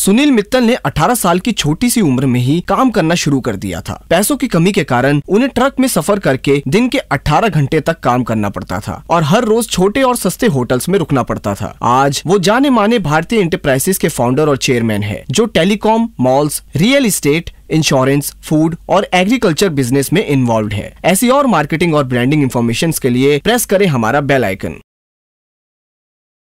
सुनील मित्तल ने 18 साल की छोटी सी उम्र में ही काम करना शुरू कर दिया था पैसों की कमी के कारण उन्हें ट्रक में सफर करके दिन के 18 घंटे तक काम करना पड़ता था और हर रोज छोटे और सस्ते होटल्स में रुकना पड़ता था आज वो जाने माने भारतीय इंटरप्राइजेस के फाउंडर और चेयरमैन है जो telecom malls real estate insurance food और एग्रीकल्चर बिजनेस में इन्वॉल्व है ऐसी और मार्केटिंग और ब्रांडिंग इन्फॉर्मेशन के लिए प्रेस करें हमारा बेल आइकन